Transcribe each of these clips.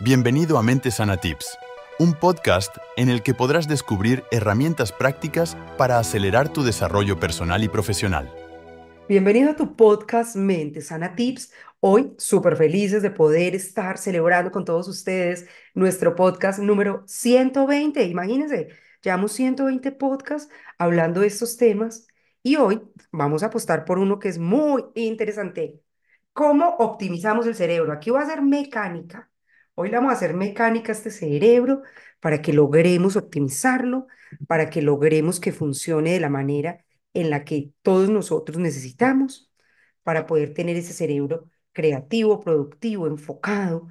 Bienvenido a Mente Sana Tips, un podcast en el que podrás descubrir herramientas prácticas para acelerar tu desarrollo personal y profesional. Bienvenido a tu podcast Mente Sana Tips. Hoy súper felices de poder estar celebrando con todos ustedes nuestro podcast número 120. Imagínense, llevamos 120 podcasts hablando de estos temas y hoy vamos a apostar por uno que es muy interesante. ¿Cómo optimizamos el cerebro? Aquí va a ser mecánica Hoy vamos a hacer mecánica a este cerebro para que logremos optimizarlo, para que logremos que funcione de la manera en la que todos nosotros necesitamos para poder tener ese cerebro creativo, productivo, enfocado,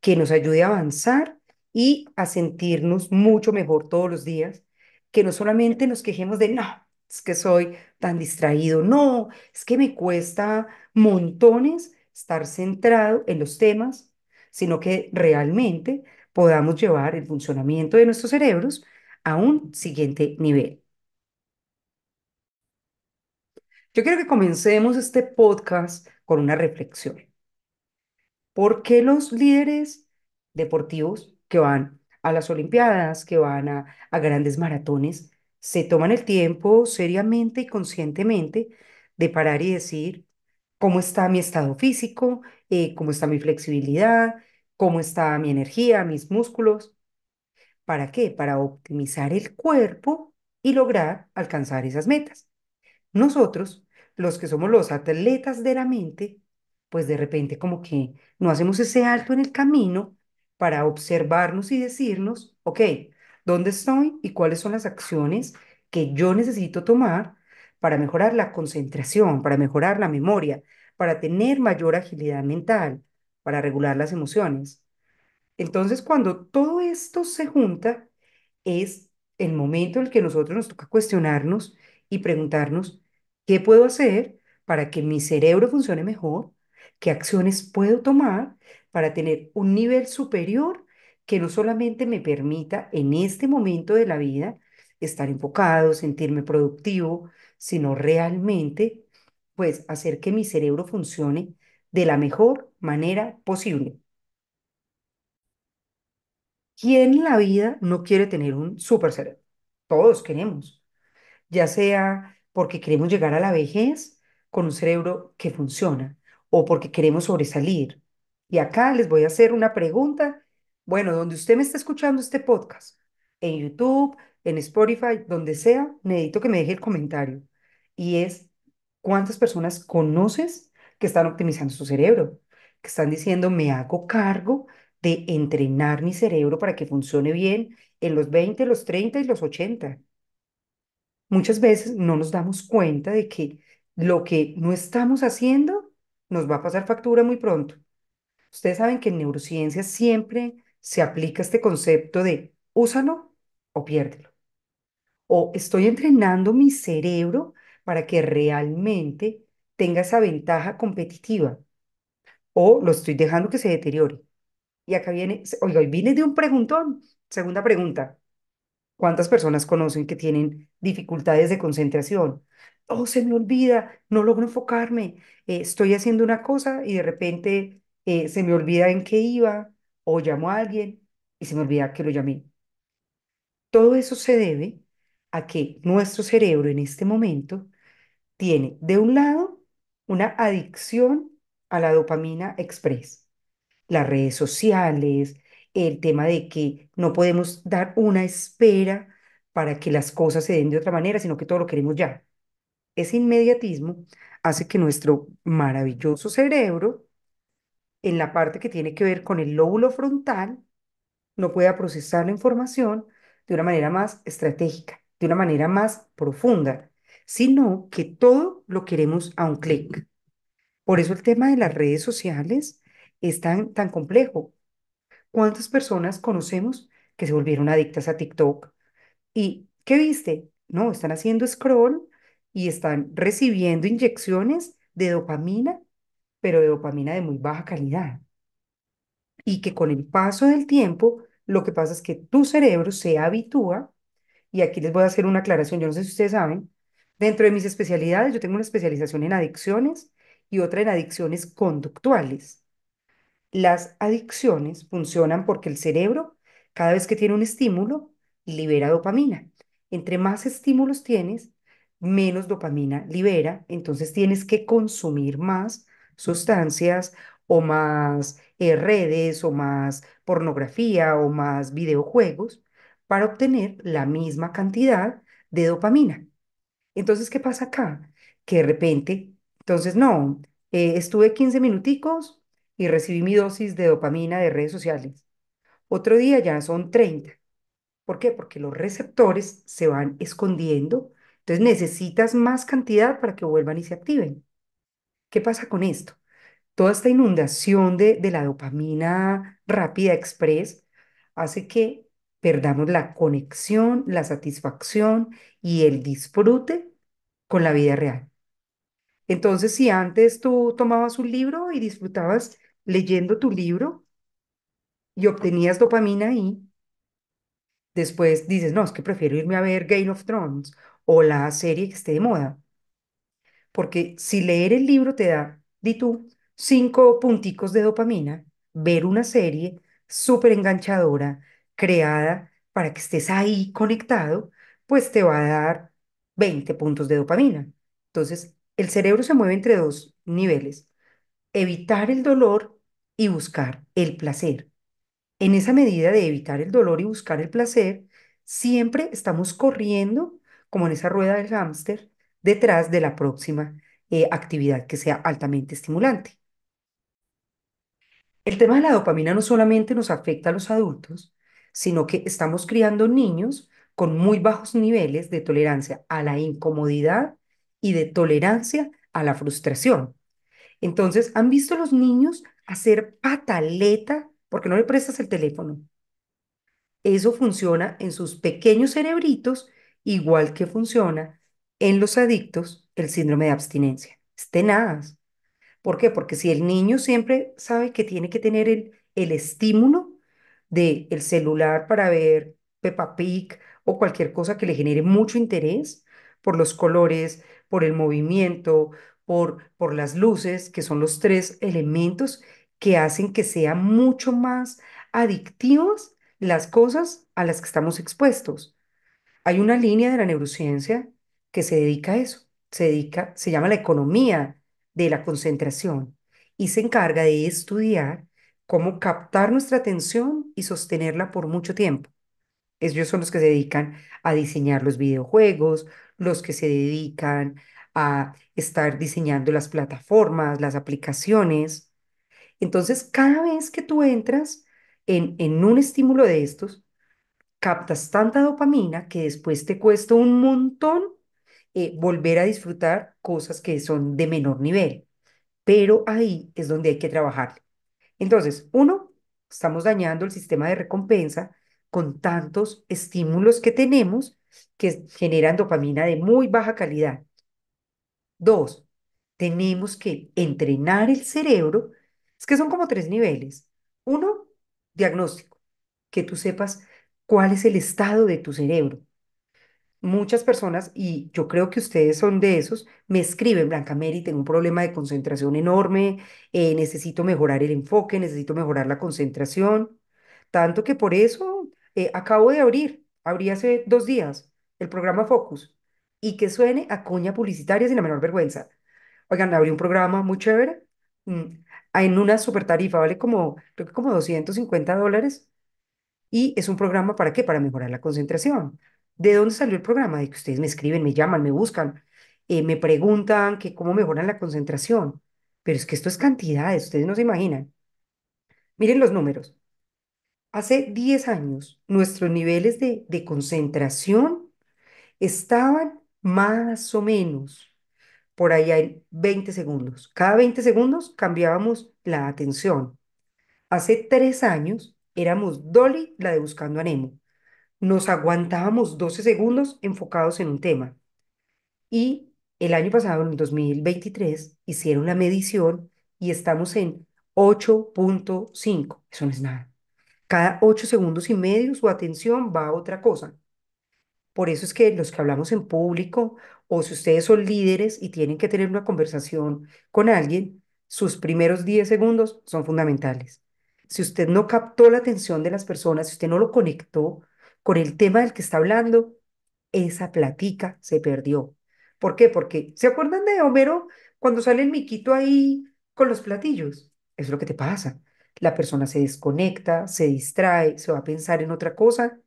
que nos ayude a avanzar y a sentirnos mucho mejor todos los días, que no solamente nos quejemos de, no, es que soy tan distraído, no, es que me cuesta montones estar centrado en los temas sino que realmente podamos llevar el funcionamiento de nuestros cerebros a un siguiente nivel. Yo quiero que comencemos este podcast con una reflexión. ¿Por qué los líderes deportivos que van a las Olimpiadas, que van a, grandes maratones, se toman el tiempo seriamente y conscientemente de parar y decir, cómo está mi estado físico, eh, cómo está mi flexibilidad, cómo está mi energía, mis músculos. ¿Para qué? Para optimizar el cuerpo y lograr alcanzar esas metas. Nosotros, los que somos los atletas de la mente, pues de repente como que no hacemos ese alto en el camino para observarnos y decirnos, ok, ¿dónde estoy y cuáles son las acciones que yo necesito tomar para mejorar la concentración, para mejorar la memoria, para tener mayor agilidad mental, para regular las emociones. Entonces, cuando todo esto se junta, es el momento en el que nosotros nos toca cuestionarnos y preguntarnos, ¿qué puedo hacer para que mi cerebro funcione mejor? ¿Qué acciones puedo tomar para tener un nivel superior que no solamente me permita en este momento de la vida estar enfocado, sentirme productivo, sino realmente, pues, hacer que mi cerebro funcione de la mejor manera posible. ¿Quién en la vida no quiere tener un super cerebro? Todos queremos, ya sea porque queremos llegar a la vejez con un cerebro que funciona o porque queremos sobresalir. Y acá les voy a hacer una pregunta. Bueno, donde usted me está escuchando este podcast, en YouTube, en Spotify, donde sea, necesito que me deje el comentario y es cuántas personas conoces que están optimizando su cerebro, que están diciendo, me hago cargo de entrenar mi cerebro para que funcione bien en los 20, los 30 y los 80. Muchas veces no nos damos cuenta de que lo que no estamos haciendo nos va a pasar factura muy pronto. Ustedes saben que en neurociencia siempre se aplica este concepto de úsalo o piérdelo. O estoy entrenando mi cerebro para que realmente tenga esa ventaja competitiva o lo estoy dejando que se deteriore. Y acá viene, oiga, hoy viene de un preguntón. Segunda pregunta, ¿cuántas personas conocen que tienen dificultades de concentración? Oh, se me olvida, no logro enfocarme, eh, estoy haciendo una cosa y de repente eh, se me olvida en qué iba o llamo a alguien y se me olvida que lo llamé. Todo eso se debe a que nuestro cerebro en este momento tiene de un lado una adicción a la dopamina express, las redes sociales, el tema de que no podemos dar una espera para que las cosas se den de otra manera, sino que todo lo queremos ya. Ese inmediatismo hace que nuestro maravilloso cerebro, en la parte que tiene que ver con el lóbulo frontal, no pueda procesar la información de una manera más estratégica, de una manera más profunda, sino que todo lo queremos a un clic. Por eso el tema de las redes sociales es tan, tan complejo. ¿Cuántas personas conocemos que se volvieron adictas a TikTok? ¿Y qué viste? No, están haciendo scroll y están recibiendo inyecciones de dopamina, pero de dopamina de muy baja calidad. Y que con el paso del tiempo, lo que pasa es que tu cerebro se habitúa, y aquí les voy a hacer una aclaración, yo no sé si ustedes saben, Dentro de mis especialidades, yo tengo una especialización en adicciones y otra en adicciones conductuales. Las adicciones funcionan porque el cerebro, cada vez que tiene un estímulo, libera dopamina. Entre más estímulos tienes, menos dopamina libera, entonces tienes que consumir más sustancias o más eh, redes o más pornografía o más videojuegos para obtener la misma cantidad de dopamina. Entonces, ¿qué pasa acá? Que de repente, entonces, no, eh, estuve 15 minuticos y recibí mi dosis de dopamina de redes sociales. Otro día ya son 30. ¿Por qué? Porque los receptores se van escondiendo, entonces necesitas más cantidad para que vuelvan y se activen. ¿Qué pasa con esto? Toda esta inundación de, de la dopamina rápida express hace que perdamos la conexión, la satisfacción y el disfrute con la vida real. Entonces, si antes tú tomabas un libro y disfrutabas leyendo tu libro y obtenías dopamina ahí, después dices, no, es que prefiero irme a ver Game of Thrones o la serie que esté de moda. Porque si leer el libro te da, di tú, cinco punticos de dopamina, ver una serie súper enganchadora, creada para que estés ahí conectado, pues te va a dar 20 puntos de dopamina. Entonces, el cerebro se mueve entre dos niveles, evitar el dolor y buscar el placer. En esa medida de evitar el dolor y buscar el placer, siempre estamos corriendo, como en esa rueda del hámster, detrás de la próxima eh, actividad que sea altamente estimulante. El tema de la dopamina no solamente nos afecta a los adultos, sino que estamos criando niños con muy bajos niveles de tolerancia a la incomodidad y de tolerancia a la frustración. Entonces, han visto los niños hacer pataleta porque no le prestas el teléfono. Eso funciona en sus pequeños cerebritos, igual que funciona en los adictos el síndrome de abstinencia. estenadas. ¿Por qué? Porque si el niño siempre sabe que tiene que tener el estímulo, del el celular para ver Peppa Pig o cualquier cosa que le genere mucho interés por los colores, por el movimiento, por, por las luces, que son los tres elementos que hacen que sean mucho más adictivas las cosas a las que estamos expuestos. Hay una línea de la neurociencia que se dedica a eso, se dedica, se llama la economía de la concentración y se encarga de estudiar cómo captar nuestra atención y sostenerla por mucho tiempo. Ellos son los que se dedican a diseñar los videojuegos, los que se dedican a estar diseñando las plataformas, las aplicaciones. Entonces, cada vez que tú entras en, en un estímulo de estos, captas tanta dopamina que después te cuesta un montón eh, volver a disfrutar cosas que son de menor nivel. Pero ahí es donde hay que trabajar. Entonces, uno, estamos dañando el sistema de recompensa con tantos estímulos que tenemos que generan dopamina de muy baja calidad. Dos, tenemos que entrenar el cerebro. Es que son como tres niveles. Uno, diagnóstico, que tú sepas cuál es el estado de tu cerebro muchas personas, y yo creo que ustedes son de esos, me escriben, Blanca Mary, tengo un problema de concentración enorme, eh, necesito mejorar el enfoque, necesito mejorar la concentración, tanto que por eso eh, acabo de abrir, abrí hace dos días el programa Focus, y que suene a coña publicitaria sin la menor vergüenza. Oigan, abrí un programa muy chévere, mm, en una super tarifa, vale como, creo que como 250 dólares, y es un programa para qué? Para mejorar la concentración de dónde salió el programa, de que ustedes me escriben, me llaman, me buscan, eh, me preguntan que cómo mejoran la concentración. Pero es que esto es cantidades, ustedes no se imaginan. Miren los números. Hace 10 años, nuestros niveles de, de concentración estaban más o menos por allá en 20 segundos. Cada 20 segundos cambiábamos la atención. Hace 3 años éramos Dolly, la de Buscando a Nemo nos aguantábamos 12 segundos enfocados en un tema. Y el año pasado, en el 2023, hicieron la medición y estamos en 8.5. Eso no es nada. Cada 8 segundos y medio su atención va a otra cosa. Por eso es que los que hablamos en público o si ustedes son líderes y tienen que tener una conversación con alguien, sus primeros 10 segundos son fundamentales. Si usted no captó la atención de las personas, si usted no lo conectó, con el tema del que está hablando, esa platica se perdió. ¿Por qué? Porque, ¿se acuerdan de Homero cuando sale el miquito ahí con los platillos? es lo que te pasa. La persona se desconecta, se distrae, se va a pensar en otra cosa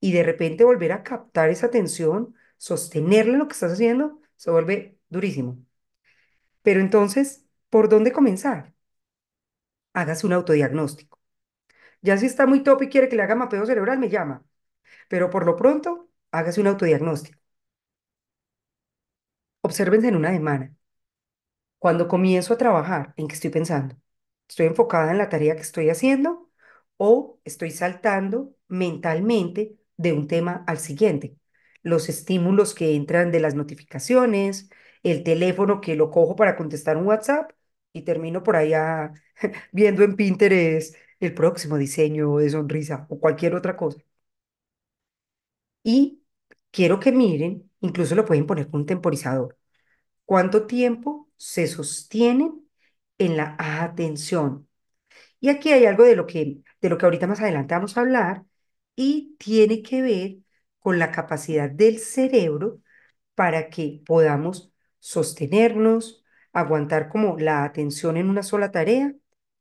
y de repente volver a captar esa atención, sostenerle lo que estás haciendo, se vuelve durísimo. Pero entonces, ¿por dónde comenzar? Hagas un autodiagnóstico. Ya si está muy top y quiere que le haga mapeo cerebral, me llama. Pero por lo pronto, hágase un autodiagnóstico. Obsérvense en una semana. Cuando comienzo a trabajar, ¿en qué estoy pensando? ¿Estoy enfocada en la tarea que estoy haciendo o estoy saltando mentalmente de un tema al siguiente? Los estímulos que entran de las notificaciones, el teléfono que lo cojo para contestar un WhatsApp y termino por allá viendo en Pinterest el próximo diseño de sonrisa o cualquier otra cosa. Y quiero que miren, incluso lo pueden poner con un temporizador, cuánto tiempo se sostienen en la atención. Y aquí hay algo de lo que, de lo que ahorita más adelante vamos a hablar y tiene que ver con la capacidad del cerebro para que podamos sostenernos, aguantar como la atención en una sola tarea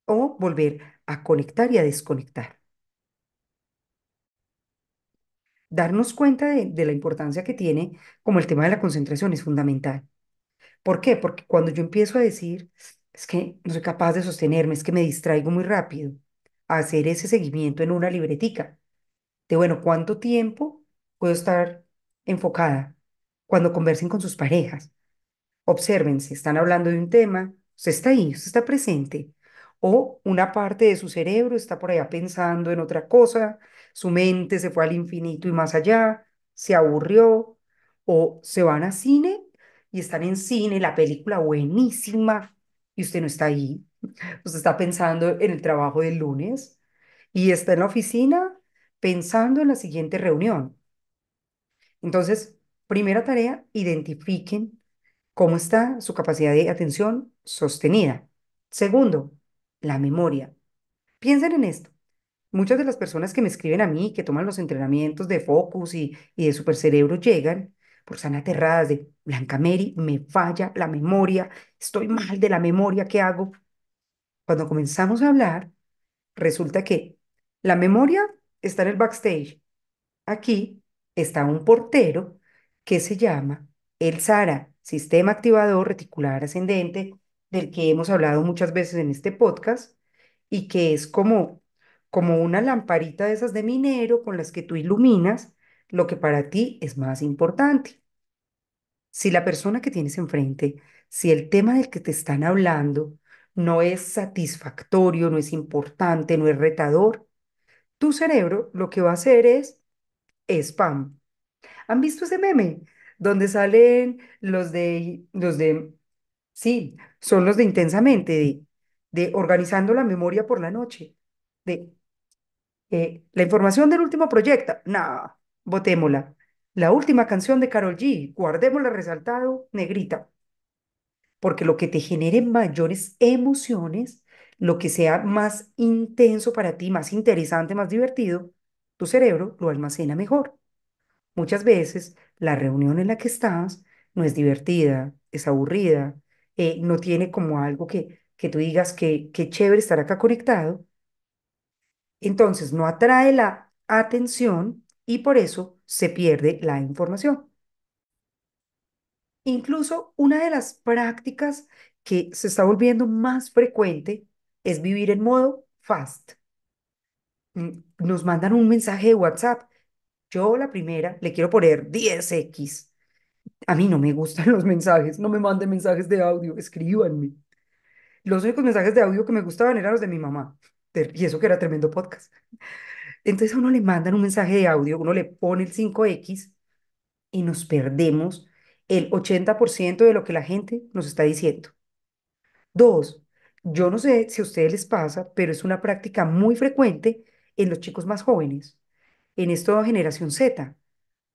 o volver a conectar y a desconectar. darnos cuenta de, la importancia que tiene como el tema de la concentración es fundamental. ¿Por qué? Porque cuando yo empiezo a decir, es que no soy capaz de sostenerme, es que me distraigo muy rápido, hacer ese seguimiento en una libretica, de bueno, ¿cuánto tiempo puedo estar enfocada cuando conversen con sus parejas? Observen si están hablando de un tema, usted está ahí, usted está presente, o una parte de su cerebro está por allá pensando en otra cosa, su mente se fue al infinito y más allá, se aburrió, o se van a cine y están en cine, la película buenísima, y usted no está ahí, usted está pensando en el trabajo del lunes y está en la oficina pensando en la siguiente reunión. Entonces, primera tarea, identifiquen cómo está su capacidad de atención sostenida. Segundo, la memoria. Piensen en esto muchas de las personas que me escriben a mí, que toman los entrenamientos de Focus y, de de Cerebro, llegan por están aterradas de, Blanca Mary, me falla la memoria, estoy mal de la memoria, ¿qué hago? Cuando comenzamos a hablar, resulta que la memoria está en el backstage. Aquí está un portero que se llama el SARA, Sistema Activador Reticular Ascendente, del que hemos hablado muchas veces en este podcast y que es como como una lamparita de esas de minero con las que tú iluminas lo que para ti es más importante. Si la persona que tienes enfrente, si el tema del que te están hablando no es satisfactorio, no es importante, no es retador, tu cerebro lo que va a hacer es spam. ¿Han visto ese meme? Donde salen los de, los de, sí, son los de intensamente, de, de organizando la memoria por la noche, de eh, la información del último proyecto, nada, votémosla La última canción de Carol G, guardémosla resaltado, negrita. Porque lo que te genere mayores emociones, lo que sea más intenso para ti, más interesante, más divertido, tu cerebro lo almacena mejor. Muchas veces la reunión en la que estás no es divertida, es aburrida, eh, no tiene como algo que, que tú digas que, que chévere estar acá conectado, entonces, no atrae la atención y por eso se pierde la información. Incluso una de las prácticas que se está volviendo más frecuente es vivir en modo fast. Mm, nos mandan un mensaje de WhatsApp. Yo la primera le quiero poner 10x. A mí no me gustan los mensajes, no me manden mensajes de audio, escríbanme. Los únicos mensajes de audio que me gustaban eran los de mi mamá y eso que era tremendo podcast. Entonces a uno le mandan un mensaje de audio, uno le pone el 5X y nos perdemos el 80% de lo que la gente nos está diciendo. Dos, yo no sé si a ustedes les pasa, pero es una práctica muy frecuente en los chicos más jóvenes, en esta generación Z.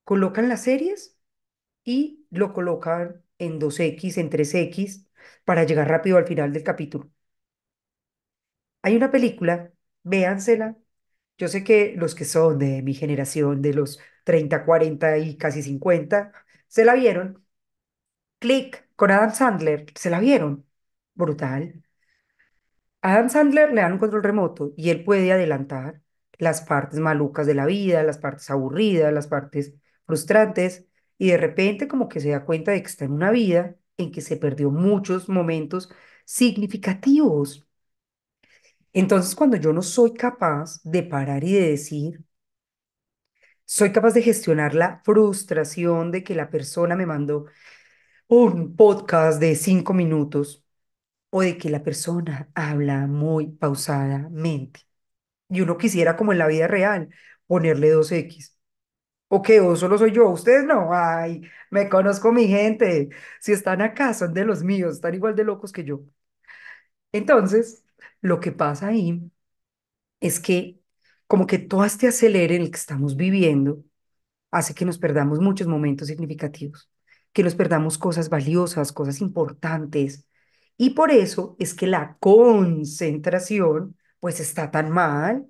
Colocan las series y lo colocan en 2X, en 3X, para llegar rápido al final del capítulo. Hay una película, véansela. Yo sé que los que son de mi generación, de los 30, 40 y casi 50, se la vieron. Click con Adam Sandler, se la vieron. Brutal. Adam Sandler le dan un control remoto y él puede adelantar las partes malucas de la vida, las partes aburridas, las partes frustrantes, y de repente como que se da cuenta de que está en una vida en que se perdió muchos momentos significativos, entonces, cuando yo no soy capaz de parar y de decir, soy capaz de gestionar la frustración de que la persona me mandó un podcast de cinco minutos o de que la persona habla muy pausadamente. Y uno quisiera, como en la vida real, ponerle dos X. ¿O qué? ¿O solo soy yo? ¿Ustedes no? Ay, me conozco mi gente. Si están acá, son de los míos, están igual de locos que yo. Entonces, lo que pasa ahí es que como que todo este acelere en el que estamos viviendo hace que nos perdamos muchos momentos significativos, que nos perdamos cosas valiosas, cosas importantes. Y por eso es que la concentración pues está tan mal.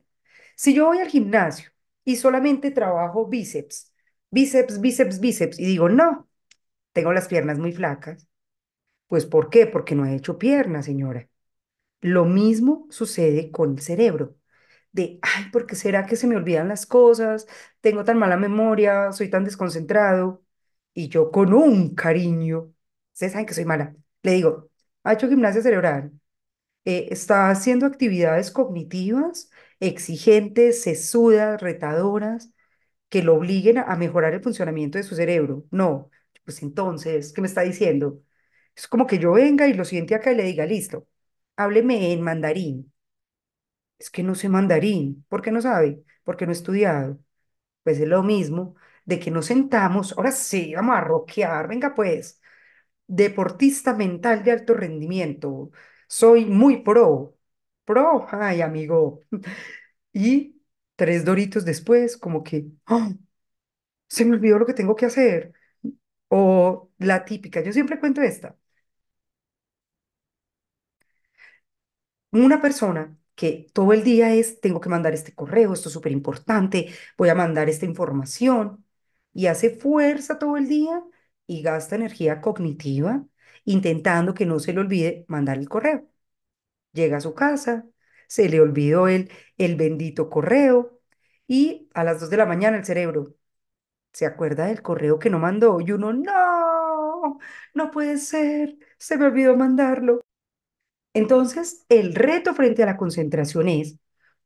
Si yo voy al gimnasio y solamente trabajo bíceps, bíceps, bíceps, bíceps, y digo, no, tengo las piernas muy flacas, pues ¿por qué? Porque no he hecho piernas, señora. Lo mismo sucede con el cerebro. De, ay, ¿por qué será que se me olvidan las cosas? Tengo tan mala memoria, soy tan desconcentrado. Y yo con un cariño, ustedes saben que soy mala, le digo, ha hecho gimnasia cerebral, eh, está haciendo actividades cognitivas exigentes, sesudas, retadoras, que lo obliguen a mejorar el funcionamiento de su cerebro. No, pues entonces, ¿qué me está diciendo? Es como que yo venga y lo siente acá y le diga, listo, hábleme en mandarín. Es que no sé mandarín. ¿Por qué no sabe? Porque no he estudiado. Pues es lo mismo de que nos sentamos, ahora sí, vamos a roquear, venga pues, deportista mental de alto rendimiento, soy muy pro, pro, ay amigo. Y tres doritos después, como que, ¡ah! se me olvidó lo que tengo que hacer. O la típica, yo siempre cuento esta, Una persona que todo el día es, tengo que mandar este correo, esto es súper importante, voy a mandar esta información, y hace fuerza todo el día y gasta energía cognitiva intentando que no se le olvide mandar el correo. Llega a su casa, se le olvidó el, el bendito correo y a las 2 de la mañana el cerebro se acuerda del correo que no mandó y uno, no, no puede ser, se me olvidó mandarlo. Entonces, el reto frente a la concentración es,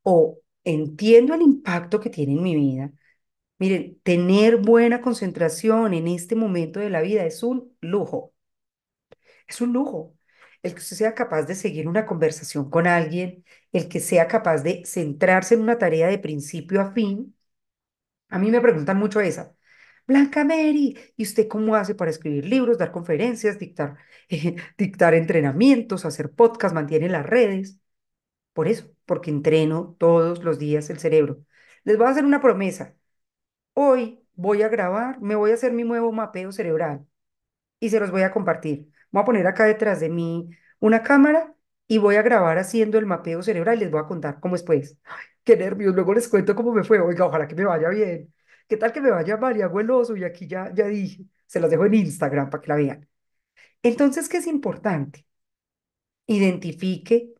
o entiendo el impacto que tiene en mi vida, miren, tener buena concentración en este momento de la vida es un lujo, es un lujo. El que usted sea capaz de seguir una conversación con alguien, el que sea capaz de centrarse en una tarea de principio a fin. A mí me preguntan mucho esa, Blanca Mary, ¿y usted cómo hace para escribir libros, dar conferencias, dictar, eh, dictar entrenamientos, hacer podcast, mantiene las redes? Por eso, porque entreno todos los días el cerebro. Les voy a hacer una promesa. Hoy voy a grabar, me voy a hacer mi nuevo mapeo cerebral y se los voy a compartir. Voy a poner acá detrás de mí una cámara y voy a grabar haciendo el mapeo cerebral y les voy a contar cómo es pues. qué nervios, luego les cuento cómo me fue. Oiga, ojalá que me vaya bien. ¿Qué tal que me vaya a llamar Y aquí ya, ya dije, se las dejo en Instagram para que la vean. Entonces, ¿qué es importante? Identifique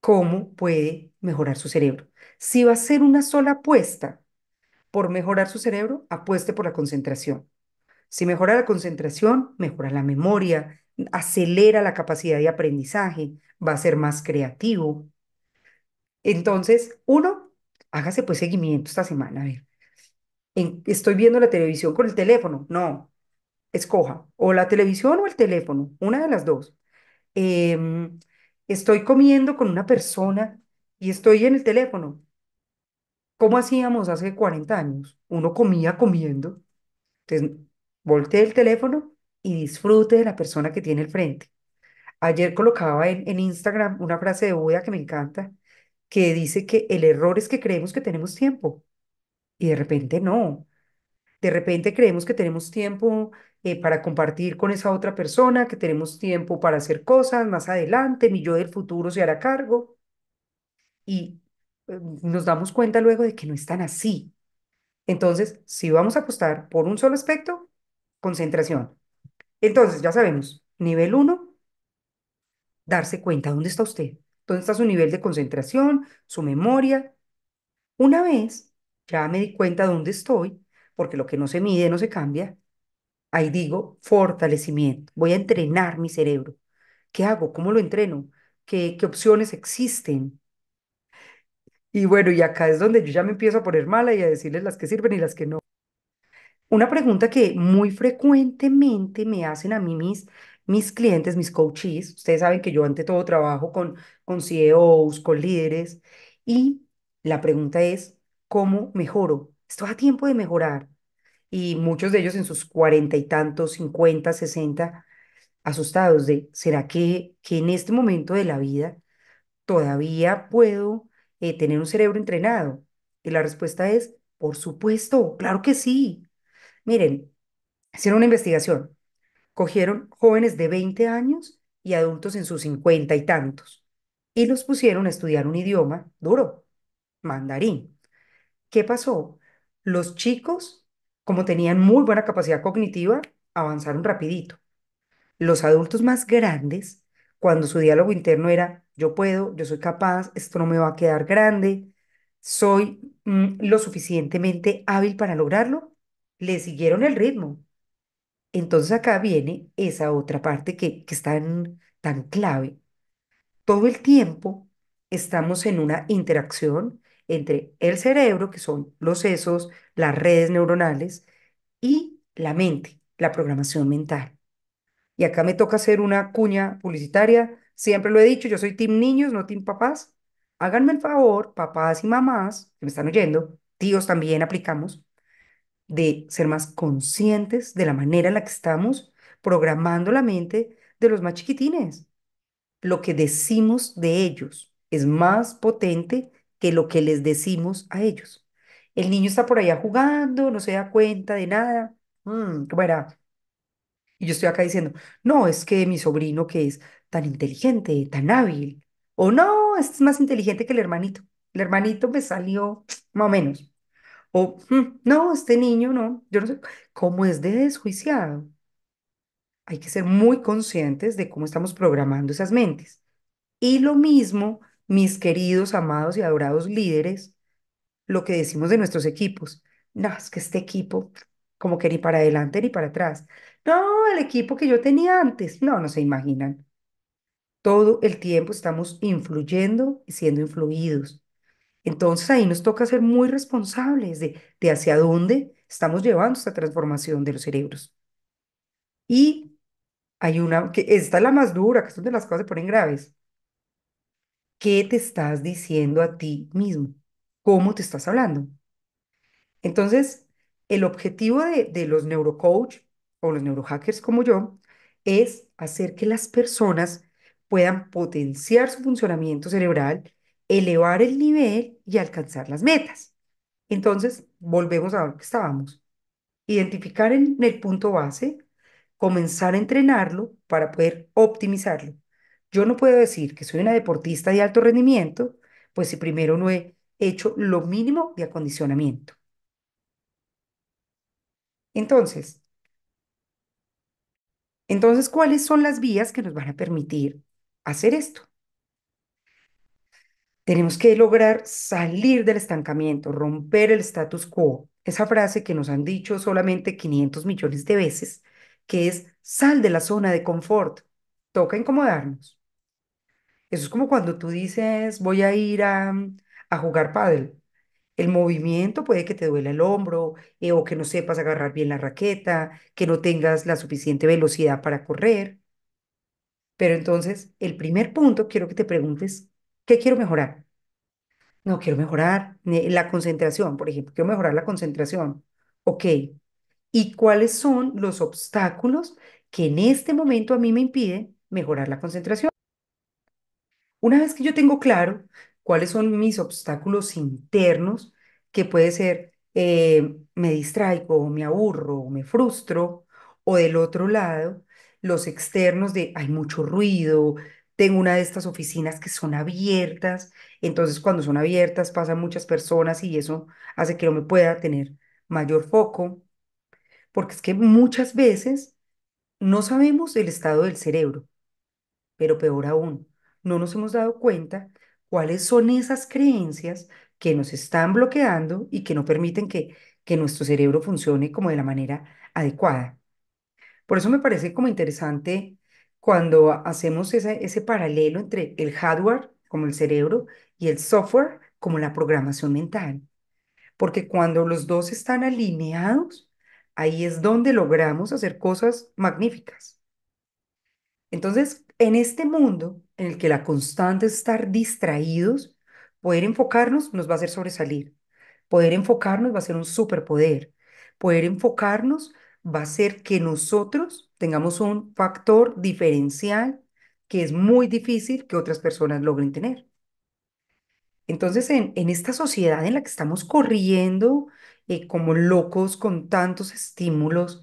cómo puede mejorar su cerebro. Si va a ser una sola apuesta por mejorar su cerebro, apueste por la concentración. Si mejora la concentración, mejora la memoria, acelera la capacidad de aprendizaje, va a ser más creativo. Entonces, uno, hágase pues seguimiento esta semana, a ver, estoy viendo la televisión con el teléfono. No, escoja o la televisión o el teléfono, una de las dos. Em, estoy comiendo con una persona y estoy en el teléfono. ¿Cómo hacíamos hace 40 años? Uno comía comiendo. Entonces, voltee el teléfono y disfrute de la persona que tiene el frente. Ayer colocaba en, Instagram una frase de Buda que me encanta, que dice que el error es que creemos que tenemos tiempo y de repente no. De repente creemos que tenemos tiempo eh, para compartir con esa otra persona, que tenemos tiempo para hacer cosas más adelante, mi yo del futuro se hará cargo. Y eh, nos damos cuenta luego de que no están así. Entonces, si vamos a apostar por un solo aspecto, concentración. Entonces, ya sabemos, nivel uno, darse cuenta, ¿dónde está usted? ¿Dónde está su nivel de concentración, su memoria? Una vez ya me di cuenta dónde estoy, porque lo que no se mide no se cambia. Ahí digo, fortalecimiento, voy a entrenar mi cerebro. ¿Qué hago? ¿Cómo lo entreno? ¿Qué, qué opciones existen? Y bueno, y acá es donde yo ya me empiezo a poner mala y a decirles las que sirven y las que no. Una pregunta que muy frecuentemente me hacen a mí mis, mis clientes, mis coaches, ustedes saben que yo ante todo trabajo con, con CEOs, con líderes, y la pregunta es, ¿Cómo mejoro? Estoy a tiempo de mejorar. Y muchos de ellos en sus cuarenta y tantos, cincuenta, sesenta, asustados de, ¿será que, que en este momento de la vida todavía puedo eh, tener un cerebro entrenado? Y la respuesta es, por supuesto, claro que sí. Miren, hicieron una investigación. Cogieron jóvenes de 20 años y adultos en sus cincuenta y tantos y los pusieron a estudiar un idioma duro, mandarín. ¿Qué pasó? Los chicos, como tenían muy buena capacidad cognitiva, avanzaron rapidito. Los adultos más grandes, cuando su diálogo interno era, yo puedo, yo soy capaz, esto no me va a quedar grande, soy mm, lo suficientemente hábil para lograrlo, le siguieron el ritmo. Entonces acá viene esa otra parte que, que es tan clave. Todo el tiempo estamos en una interacción entre el cerebro, que son los sesos, las redes neuronales, y la mente, la programación mental. Y acá me toca hacer una cuña publicitaria. Siempre lo he dicho, yo soy team niños, no team papás. Háganme el favor, papás y mamás que me están oyendo, tíos también aplicamos, de ser más conscientes de la manera en la que estamos programando la mente de los más chiquitines. Lo que decimos de ellos es más potente que lo que les decimos a ellos. El niño está por allá jugando, no se da cuenta de nada. Mm, ¿Cómo era? Y yo estoy acá diciendo, no, es que mi sobrino que es tan inteligente, tan hábil, o no, es más inteligente que el hermanito. El hermanito me salió más o menos. O mm, no, este niño no, yo no sé cómo es de desjuiciado. Hay que ser muy conscientes de cómo estamos programando esas mentes. Y lo mismo mis queridos, amados y adorados líderes, lo que decimos de nuestros equipos. No, es que este equipo, como que ni para adelante ni para atrás. No, el equipo que yo tenía antes. No, no se imaginan. Todo el tiempo estamos influyendo y siendo influidos. Entonces ahí nos toca ser muy responsables de, hacia dónde estamos llevando esta transformación de los cerebros. Y hay una, que esta es la más dura, que es donde las cosas se ponen graves. ¿Qué te estás diciendo a ti mismo? ¿Cómo te estás hablando? Entonces, el objetivo de, los neurocoach o los neurohackers como yo es hacer que las personas puedan potenciar su funcionamiento cerebral, elevar el nivel y alcanzar las metas. Entonces, volvemos a lo que estábamos. Identificar en el punto base, comenzar a entrenarlo para poder optimizarlo. Yo no puedo decir que soy una deportista de alto rendimiento, pues si primero no he hecho lo mínimo de acondicionamiento. Entonces, entonces, ¿cuáles son las vías que nos van a permitir hacer esto? Tenemos que lograr salir del estancamiento, romper el status quo. Esa frase que nos han dicho solamente 500 millones de veces, que es sal de la zona de confort. Toca incomodarnos. Eso es como cuando tú dices, voy a ir mm, a, jugar pádel. El movimiento puede que te duela el hombro eh, o que no sepas agarrar bien la raqueta, que no tengas la suficiente velocidad para correr. Pero entonces, el primer punto, quiero que te preguntes, ¿qué quiero mejorar? No, quiero mejorar eh, la concentración, por ejemplo, quiero mejorar la concentración. Ok, ¿y cuáles son los obstáculos que en este momento a mí me impiden mejorar la concentración? Una vez que yo tengo claro cuáles son mis obstáculos internos, que puede ser eh, me distraigo, me aburro, me frustro, o del otro lado, los externos de hay mucho ruido, tengo una de estas oficinas que son abiertas, entonces cuando son abiertas pasan muchas personas y eso hace que no me pueda tener mayor foco, porque es que muchas veces no sabemos el estado del cerebro, pero peor aún, no nos hemos dado cuenta cuáles son esas creencias que nos están bloqueando y que no permiten que, nuestro cerebro funcione como de la manera adecuada. Por eso me parece como interesante cuando hacemos ese paralelo entre el hardware, como el cerebro, y el software, como la programación mental. Porque cuando los dos están alineados, ahí es donde logramos hacer cosas magníficas. Entonces, en este mundo en el que la constante es estar distraídos, poder enfocarnos nos va a hacer sobresalir. Poder enfocarnos va a ser un superpoder. Poder enfocarnos va a ser que nosotros tengamos un factor diferencial que es muy difícil que otras personas logren tener. Entonces, en, esta sociedad en la que estamos corriendo eh, como locos con tantos estímulos,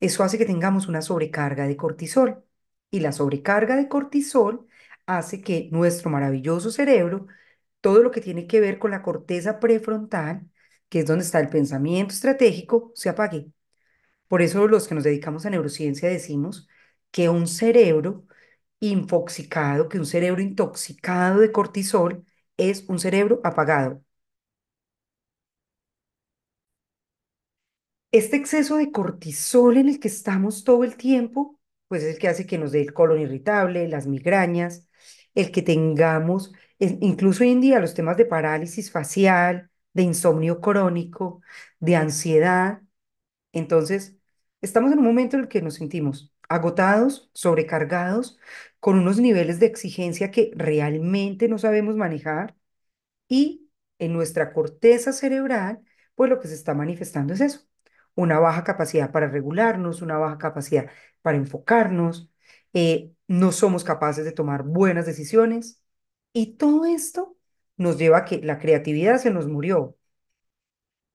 eso hace que tengamos una sobrecarga de cortisol. Y la sobrecarga de cortisol hace que nuestro maravilloso cerebro, todo lo que tiene que ver con la corteza prefrontal, que es donde está el pensamiento estratégico, se apague. Por eso los que nos dedicamos a neurociencia decimos que un cerebro infoxicado, que un cerebro intoxicado de cortisol es un cerebro apagado. Este exceso de cortisol en el que estamos todo el tiempo, pues es el que hace que nos dé el colon irritable, las migrañas, el que tengamos, incluso hoy en día, los temas de parálisis facial, de insomnio crónico, de ansiedad. Entonces, estamos en un momento en el que nos sentimos agotados, sobrecargados, con unos niveles de exigencia que realmente no sabemos manejar y en nuestra corteza cerebral, pues lo que se está manifestando es eso, una baja capacidad para regularnos, una baja capacidad para enfocarnos, eh, no somos capaces de tomar buenas decisiones y todo esto nos lleva a que la creatividad se nos murió.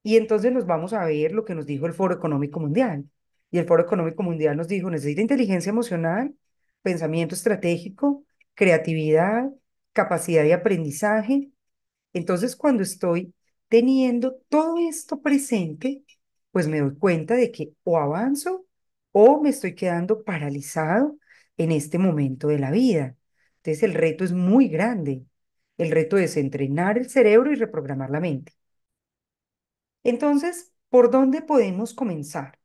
Y entonces nos vamos a ver lo que nos dijo el Foro Económico Mundial. Y el Foro Económico Mundial nos dijo, necesita inteligencia emocional, pensamiento estratégico, creatividad, capacidad de aprendizaje. Entonces, cuando estoy teniendo todo esto presente, pues me doy cuenta de que o avanzo o me estoy quedando paralizado en este momento de la vida. Entonces el reto es muy grande. El reto es entrenar el cerebro y reprogramar la mente. Entonces, ¿por dónde podemos comenzar?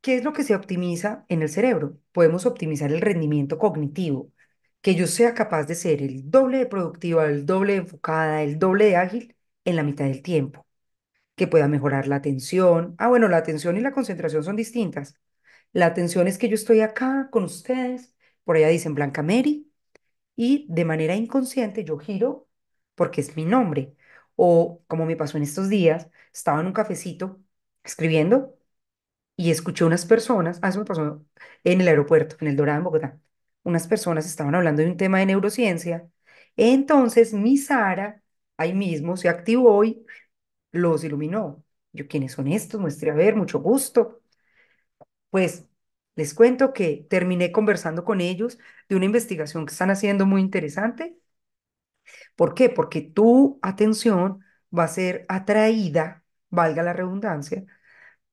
¿Qué es lo que se optimiza en el cerebro? Podemos optimizar el rendimiento cognitivo, que yo sea capaz de ser el doble de productiva, el doble de enfocada, el doble de ágil en la mitad del tiempo, que pueda mejorar la atención. Ah, bueno, la atención y la concentración son distintas, la atención es que yo estoy acá con ustedes, por allá dicen Blanca Mary, y de manera inconsciente yo giro porque es mi nombre. O como me pasó en estos días, estaba en un cafecito escribiendo y escuché unas personas, ah, eso me pasó en el aeropuerto, en el Dorado, de Bogotá, unas personas estaban hablando de un tema de neurociencia. Entonces mi Sara ahí mismo se activó y los iluminó. Yo, ¿quiénes son estos? Muestre a ver, mucho gusto pues les cuento que terminé conversando con ellos de una investigación que están haciendo muy interesante. ¿Por qué? Porque tu atención va a ser atraída, valga la redundancia,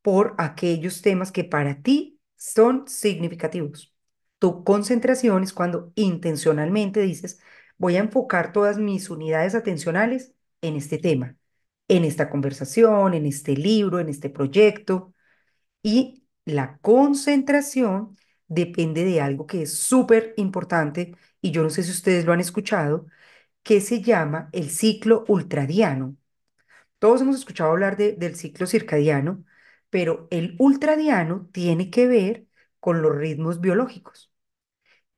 por aquellos temas que para ti son significativos. Tu concentración es cuando intencionalmente dices, voy a enfocar todas mis unidades atencionales en este tema, en esta conversación, en este libro, en este proyecto. Y la concentración depende de algo que es súper importante y yo no sé si ustedes lo han escuchado, que se llama el ciclo ultradiano. Todos hemos escuchado hablar del ciclo circadiano, pero el ultradiano tiene que ver con los ritmos biológicos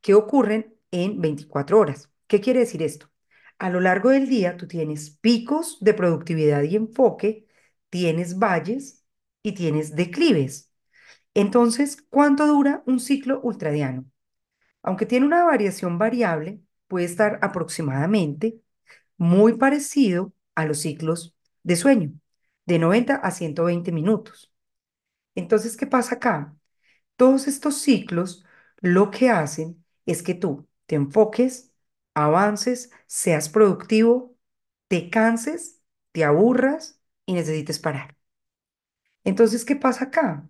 que ocurren en 24 horas. ¿Qué quiere decir esto? A lo largo del día tú tienes picos de productividad y enfoque, tienes valles y tienes declives. Entonces, ¿cuánto dura un ciclo ultradiano? Aunque tiene una variación variable, puede estar aproximadamente muy parecido a los ciclos de sueño, de 90 a 120 minutos. Entonces, ¿qué pasa acá? Todos estos ciclos lo que hacen es que tú te enfoques, avances, seas productivo, te canses, te aburras y necesites parar. Entonces, ¿qué pasa acá?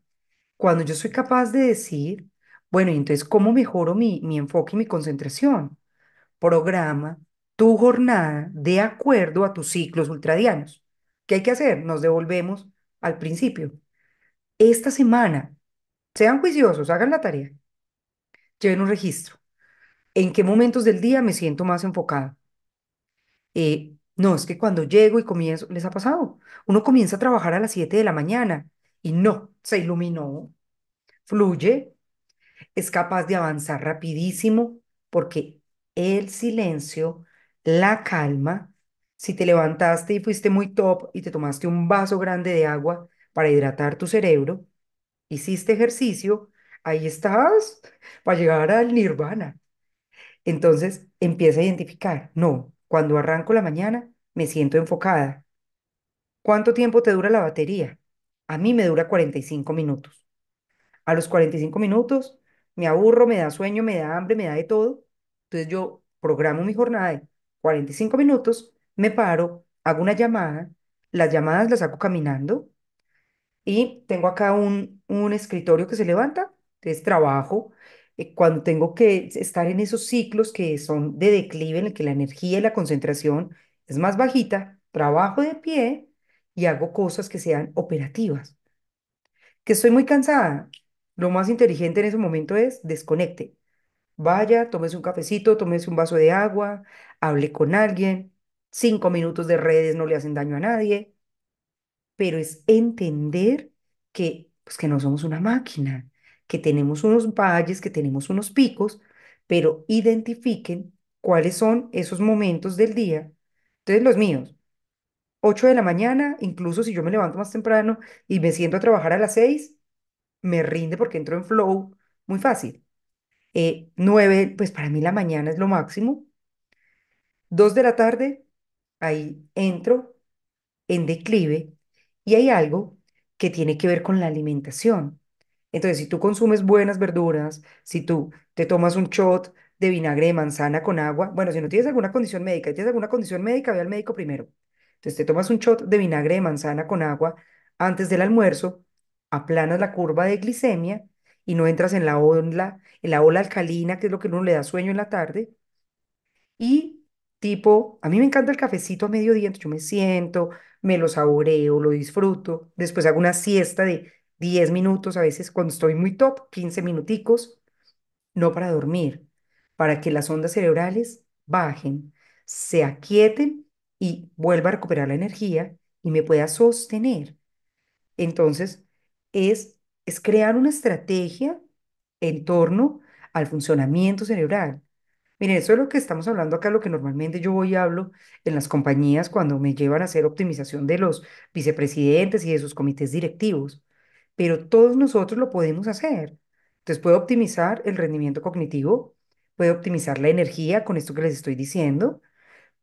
Cuando yo soy capaz de decir, bueno, y entonces, ¿cómo mejoro mi, mi enfoque y mi concentración? Programa tu jornada de acuerdo a tus ciclos ultradianos. ¿Qué hay que hacer? Nos devolvemos al principio. Esta semana, sean juiciosos, hagan la tarea. Lleven un registro. ¿En qué momentos del día me siento más enfocada? Eh, no, es que cuando llego y comienzo, ¿les ha pasado? Uno comienza a trabajar a las 7 de la mañana y no, se iluminó, fluye, es capaz de avanzar rapidísimo porque el silencio, la calma, si te levantaste y fuiste muy top y te tomaste un vaso grande de agua para hidratar tu cerebro, hiciste ejercicio, ahí estás para llegar al nirvana. Entonces empieza a identificar, no, cuando arranco la mañana me siento enfocada. ¿Cuánto tiempo te dura la batería? A mí me dura 45 minutos. A los 45 minutos me aburro, me da sueño, me da hambre, me da de todo. Entonces yo programo mi jornada de 45 minutos, me paro, hago una llamada, las llamadas las hago caminando y tengo acá un, escritorio que se levanta, entonces trabajo. Eh, cuando tengo que estar en esos ciclos que son de declive, en el que la energía y la concentración es más bajita, trabajo de pie y hago cosas que sean operativas. Que estoy muy cansada. Lo más inteligente en ese momento es desconecte. Vaya, tómese un cafecito, tómese un vaso de agua, hable con alguien. Cinco minutos de redes no le hacen daño a nadie. Pero es entender que, pues, que no somos una máquina, que tenemos unos valles, que tenemos unos picos, pero identifiquen cuáles son esos momentos del día. Entonces, los míos, 8 de la mañana, incluso si yo me levanto más temprano y me siento a trabajar a las 6, me rinde porque entro en flow muy fácil. Eh, 9, pues para mí la mañana es lo máximo. 2 de la tarde, ahí entro en declive y hay algo que tiene que ver con la alimentación. Entonces, si tú consumes buenas verduras, si tú te tomas un shot de vinagre de manzana con agua, bueno, si no tienes alguna condición médica, si tienes alguna condición médica, ve al médico primero. Entonces te tomas un shot de vinagre de manzana con agua antes del almuerzo, aplanas la curva de glicemia y no entras en la ola, en la ola alcalina, que es lo que uno le da sueño en la tarde. Y tipo, a mí me encanta el cafecito a mediodía, entonces yo me siento, me lo saboreo, lo disfruto, después hago una siesta de 10 minutos, a veces cuando estoy muy top, 15 minuticos, no para dormir, para que las ondas cerebrales bajen, se aquieten y vuelva a recuperar la energía y me pueda sostener. Entonces, es, es crear una estrategia en torno al funcionamiento cerebral. Miren, eso es lo que estamos hablando acá, lo que normalmente yo voy y hablo en las compañías cuando me llevan a hacer optimización de los vicepresidentes y de sus comités directivos. Pero todos nosotros lo podemos hacer. Entonces puedo optimizar el rendimiento cognitivo, puedo optimizar la energía con esto que les estoy diciendo,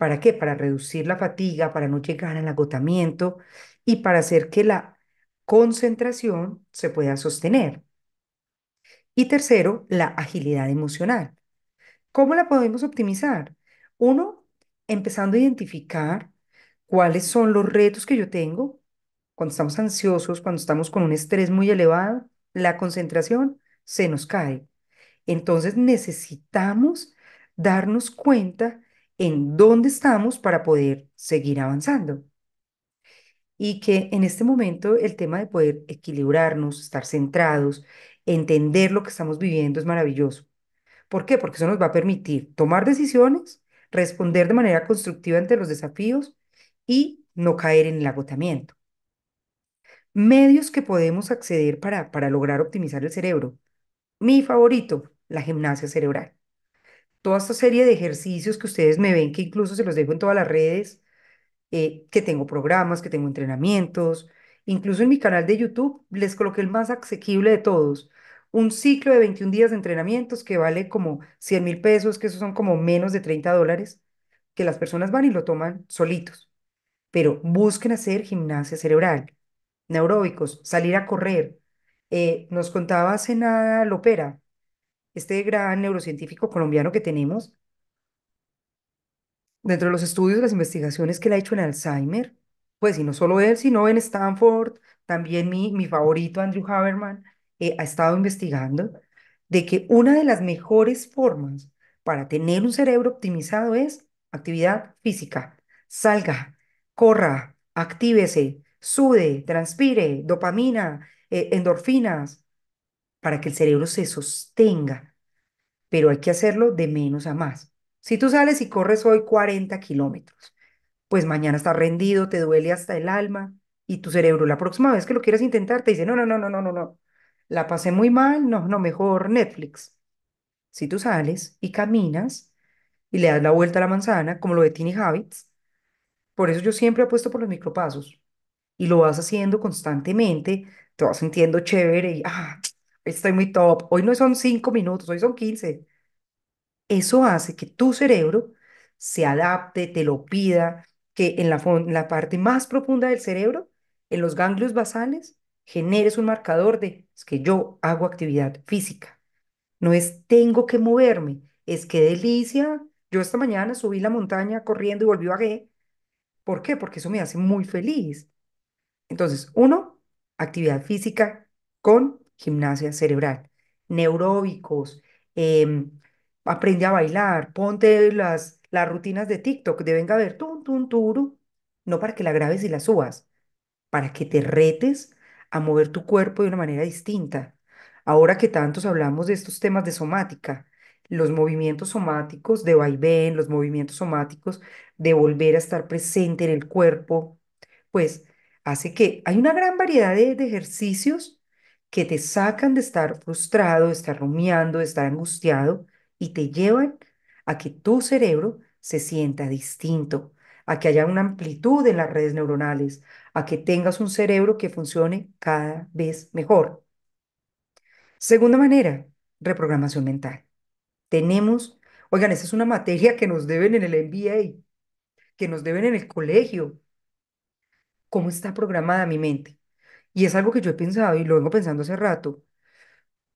¿Para qué? Para reducir la fatiga, para no llegar al agotamiento y para hacer que la concentración se pueda sostener. Y tercero, la agilidad emocional. ¿Cómo la podemos optimizar? Uno, empezando a identificar cuáles son los retos que yo tengo cuando estamos ansiosos, cuando estamos con un estrés muy elevado, la concentración se nos cae. Entonces necesitamos darnos cuenta en dónde estamos para poder seguir avanzando. Y que en este momento el tema de poder equilibrarnos, estar centrados, entender lo que estamos viviendo es maravilloso. ¿Por qué? Porque eso nos va a permitir tomar decisiones, responder de manera constructiva ante los desafíos y no caer en el agotamiento. Medios que podemos acceder para, para lograr optimizar el cerebro. Mi favorito, la gimnasia cerebral toda esta serie de ejercicios que ustedes me ven, que incluso se los dejo en todas las redes, eh, que tengo programas, que tengo entrenamientos, incluso en mi canal de YouTube les coloqué el más asequible de todos, un ciclo de 21 días de entrenamientos que vale como 100 mil pesos, que eso son como menos de 30 dólares, que las personas van y lo toman solitos. Pero busquen hacer gimnasia cerebral, neuróbicos, salir a correr. Eh, nos contaba hace nada Lopera, este gran neurocientífico colombiano que tenemos, dentro de los estudios, las investigaciones que él ha hecho en Alzheimer, pues y no solo él, sino en Stanford, también mi, favorito Andrew Haberman eh, ha estado investigando de que una de las mejores formas para tener un cerebro optimizado es actividad física. Salga, corra, actívese, sude, transpire, dopamina, eh, endorfinas, para que el cerebro se sostenga, pero hay que hacerlo de menos a más. Si tú sales y corres hoy 40 kilómetros, pues mañana estás rendido, te duele hasta el alma y tu cerebro la próxima vez que lo quieras intentar te dice, no, no, no, no, no, no, no, la pasé muy mal, no, no, mejor Netflix. Si tú sales y caminas y le das la vuelta a la manzana, como lo de Tiny Habits, por eso yo siempre apuesto por los micropasos y lo vas haciendo constantemente, te vas sintiendo chévere y, ah, estoy muy top, hoy no son cinco minutos, hoy son 15. Eso hace que tu cerebro se adapte, te lo pida, que en la, parte más profunda del cerebro, en los ganglios basales, generes un marcador de es que yo hago actividad física. No es tengo que moverme, es que delicia. Yo esta mañana subí la montaña corriendo y volví a gué. ¿Por qué? Porque eso me hace muy feliz. Entonces, uno, actividad física con gimnasia cerebral, neuróbicos, em, aprende a bailar, ponte las, las rutinas de TikTok de venga a ver, turu, no para que la grabes y la subas, para que te retes a mover tu cuerpo de una manera distinta. Ahora que tantos hablamos de estos temas de somática, los movimientos somáticos de vaivén, los movimientos somáticos de volver a estar presente en el cuerpo, pues hace que hay una gran variedad de ejercicios que te sacan de estar frustrado, estar rumiando, de estar angustiado y te llevan a que tu cerebro se sienta distinto, a que haya una amplitud en las redes neuronales, a que tengas un cerebro que funcione cada vez mejor. Segunda manera, reprogramación mental. Tenemos, oigan, esa es una materia que nos deben en el MBA, que nos deben en el colegio. ¿Cómo está programada mi mente? Y es algo que yo he pensado y lo vengo pensando hace rato.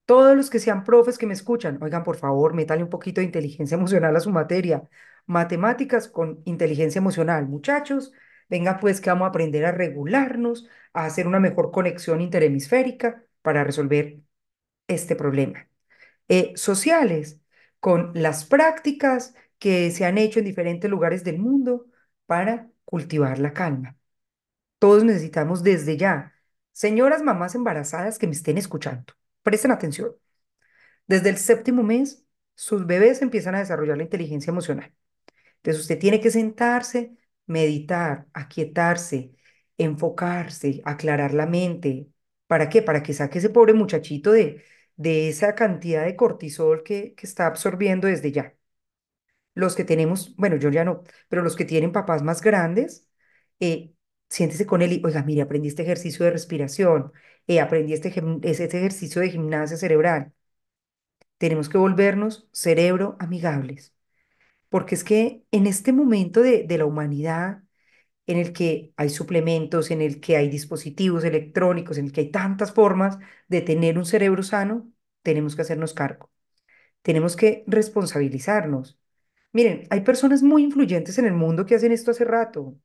Todos los que sean profes que me escuchan, oigan, por favor, métale un poquito de inteligencia emocional a su materia. Matemáticas con inteligencia emocional, muchachos. Venga, pues que vamos a aprender a regularnos, a hacer una mejor conexión interhemisférica para resolver este problema. Eh, sociales, con las prácticas que se han hecho en diferentes lugares del mundo para cultivar la calma. Todos necesitamos desde ya Señoras mamás embarazadas que me estén escuchando, presten atención. Desde el séptimo mes, sus bebés empiezan a desarrollar la inteligencia emocional. Entonces usted tiene que sentarse, meditar, aquietarse, enfocarse, aclarar la mente. ¿Para qué? Para que saque ese pobre muchachito de, de esa cantidad de cortisol que, que está absorbiendo desde ya. Los que tenemos, bueno, yo ya no, pero los que tienen papás más grandes, eh, siéntese con él y, oiga, mire, aprendí este ejercicio de respiración, eh, aprendí este, este, ejercicio de gimnasia cerebral. Tenemos que volvernos cerebro amigables, porque es que en este momento de, de la humanidad, en el que hay suplementos, en el que hay dispositivos electrónicos, en el que hay tantas formas de tener un cerebro sano, tenemos que hacernos cargo. Tenemos que responsabilizarnos. Miren, hay personas muy influyentes en el mundo que hacen esto hace rato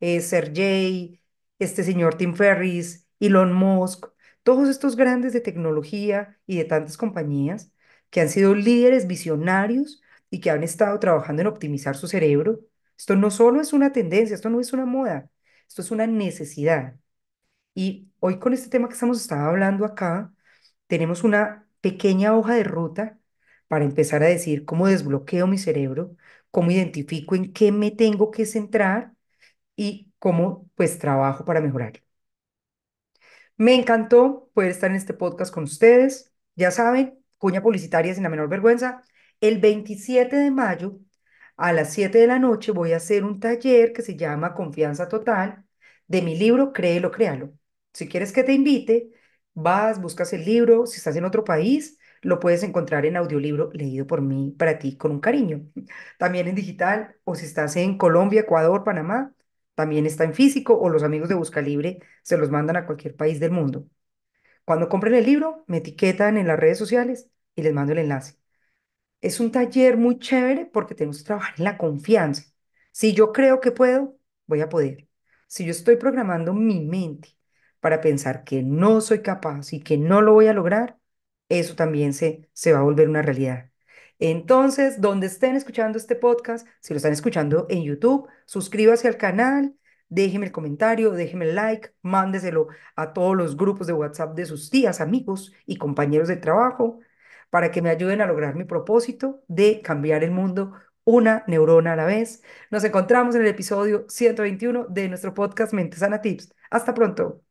eh, Sergey, este señor Tim Ferris, Elon Musk, todos estos grandes de tecnología y de tantas compañías que han sido líderes visionarios y que han estado trabajando en optimizar su cerebro. Esto no solo es una tendencia, esto no es una moda, esto es una necesidad. Y hoy con este tema que estamos hablando acá, tenemos una pequeña hoja de ruta para empezar a decir cómo desbloqueo mi cerebro, cómo identifico en qué me tengo que centrar y cómo pues trabajo para mejorarlo. Me encantó poder estar en este podcast con ustedes. Ya saben, cuña publicitaria sin la menor vergüenza. El 27 de mayo a las 7 de la noche voy a hacer un taller que se llama Confianza Total de mi libro Créelo, Créalo. Si quieres que te invite, vas, buscas el libro. Si estás en otro país, lo puedes encontrar en audiolibro leído por mí, para ti, con un cariño. También en digital, o si estás en Colombia, Ecuador, Panamá, también está en físico o los amigos de Busca Libre se los mandan a cualquier país del mundo. Cuando compren el libro, me etiquetan en las redes sociales y les mando el enlace. Es un taller muy chévere porque tenemos que trabajar en la confianza. Si yo creo que puedo, voy a poder. Si yo estoy programando mi mente para pensar que no soy capaz y que no lo voy a lograr, eso también se, se va a volver una realidad. Entonces, donde estén escuchando este podcast, si lo están escuchando en YouTube, suscríbase al canal, déjeme el comentario, déjeme el like, mándeselo a todos los grupos de WhatsApp de sus tías, amigos y compañeros de trabajo para que me ayuden a lograr mi propósito de cambiar el mundo una neurona a la vez. Nos encontramos en el episodio 121 de nuestro podcast Mente Sana Tips. Hasta pronto.